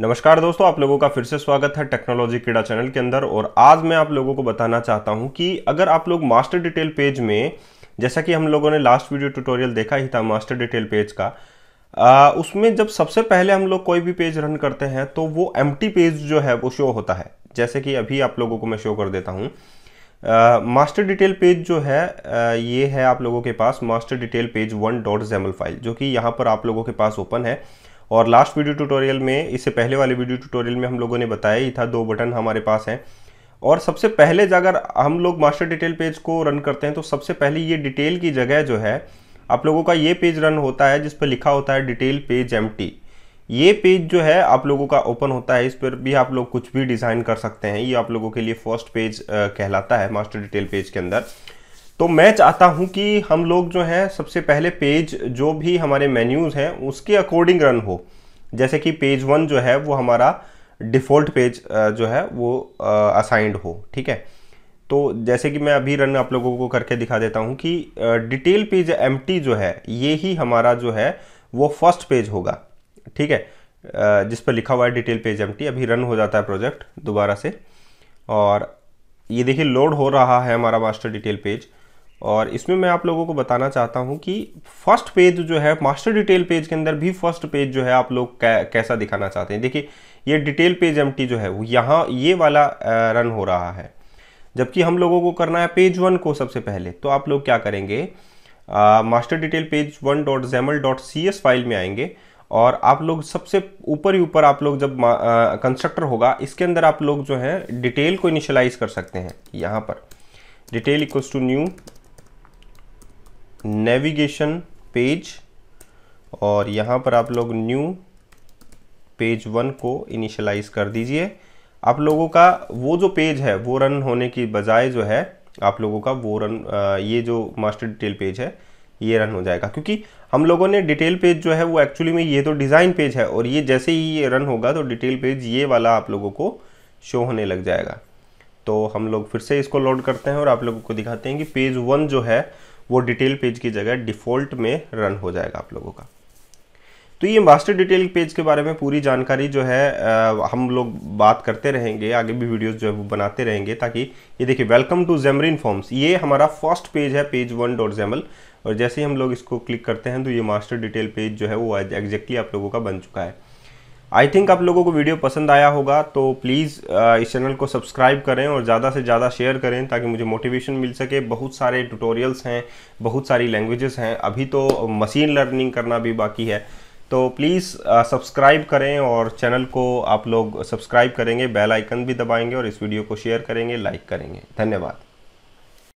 नमस्कार दोस्तों आप लोगों का फिर से स्वागत है टेक्नोलॉजी क्रीड़ा चैनल के अंदर और आज मैं आप लोगों को बताना चाहता हूं कि अगर आप लोग मास्टर डिटेल पेज में जैसा कि हम लोगों ने लास्ट वीडियो ट्यूटोरियल देखा ही था मास्टर डिटेल पेज का आ, उसमें जब सबसे पहले हम लोग कोई भी पेज रन करते हैं तो वो एम पेज जो है वो शो होता है जैसे कि अभी आप लोगों को मैं शो कर देता हूँ मास्टर डिटेल पेज जो है आ, ये है आप लोगों के पास master detail page one dot xaml file जो कि यहाँ पर आप लोगों के पास ओपन है और लास्ट वीडियो ट्यूटोरियल में इससे पहले वाले वीडियो ट्यूटोरियल में हम लोगों ने बताया ही था दो बटन हमारे पास हैं और सबसे पहले अगर हम लोग मास्टर डिटेल पेज को रन करते हैं तो सबसे पहले ये डिटेल की जगह जो है आप लोगों का ये पेज रन होता है जिस पर लिखा होता है डिटेल पेज एम ये पेज जो है आप लोगों का ओपन होता है इस पर भी आप लोग कुछ भी डिज़ाइन कर सकते हैं ये आप लोगों के लिए फर्स्ट पेज कहलाता है मास्टर डिटेल पेज के अंदर तो मैं चाहता हूं कि हम लोग जो हैं सबसे पहले पेज जो भी हमारे मेन्यूज़ हैं उसके अकॉर्डिंग रन हो जैसे कि पेज वन जो है वो हमारा डिफ़ॉल्ट पेज जो है वो असाइंड हो ठीक है तो जैसे कि मैं अभी रन आप लोगों को करके दिखा देता हूं कि डिटेल पेज एम जो है ये ही हमारा जो है वो फर्स्ट पेज होगा ठीक है जिस पर लिखा हुआ है डिटेल पेज एम अभी रन हो जाता है प्रोजेक्ट दोबारा से और ये देखिए लोड हो रहा है हमारा मास्टर डिटेल पेज और इसमें मैं आप लोगों को बताना चाहता हूँ कि फर्स्ट पेज जो है मास्टर डिटेल पेज के अंदर भी फर्स्ट पेज जो है आप लोग कै, कैसा दिखाना चाहते हैं देखिए ये डिटेल पेज एम जो है वो यहाँ ये वाला रन हो रहा है जबकि हम लोगों को करना है पेज वन को सबसे पहले तो आप लोग क्या करेंगे master detail page one dot dot C S file में आएंगे और आप लोग सबसे ऊपर ही ऊपर आप लोग जब कंस्ट्रक्टर होगा इसके अंदर आप लोग जो है डिटेल को इनिशलाइज कर सकते हैं यहाँ पर detail equals to new navigation page और यहाँ पर आप लोग न्यू पेज वन को इनिशलाइज कर दीजिए आप लोगों का वो जो पेज है वो रन होने की बजाय जो है आप लोगों का वो रन ये जो मास्टर डिटेल पेज है ये रन हो जाएगा क्योंकि हम लोगों ने डिटेल पेज जो है वो एक्चुअली में ये तो डिज़ाइन पेज है और ये जैसे ही ये रन होगा तो डिटेल पेज ये वाला आप लोगों को शो होने लग जाएगा तो हम लोग फिर से इसको लोड करते हैं और आप लोगों को दिखाते हैं कि पेज वन जो है वो डिटेल पेज की जगह डिफ़ॉल्ट में रन हो जाएगा आप लोगों का तो ये मास्टर डिटेल पेज के बारे में पूरी जानकारी जो है आ, हम लोग बात करते रहेंगे आगे भी वीडियोस जो है वो बनाते रहेंगे ताकि ये देखिए वेलकम टू जेमरिन फॉर्म्स ये हमारा फर्स्ट पेज है पेज वन डॉट जेमल और जैसे ही हम लोग इसको क्लिक करते हैं तो ये मास्टर डिटेल पेज जो है वो एग्जैक्टली आप लोगों का बन चुका है आई थिंक आप लोगों को वीडियो पसंद आया होगा तो प्लीज़ uh, इस चैनल को सब्सक्राइब करें और ज़्यादा से ज़्यादा शेयर करें ताकि मुझे मोटिवेशन मिल सके बहुत सारे ट्यूटोरियल्स हैं बहुत सारी लैंग्वेजेस हैं अभी तो मशीन लर्निंग करना भी बाकी है तो प्लीज़ सब्सक्राइब uh, करें और चैनल को आप लोग सब्सक्राइब करेंगे बेल आइकन भी दबाएंगे और इस वीडियो को शेयर करेंगे लाइक करेंगे धन्यवाद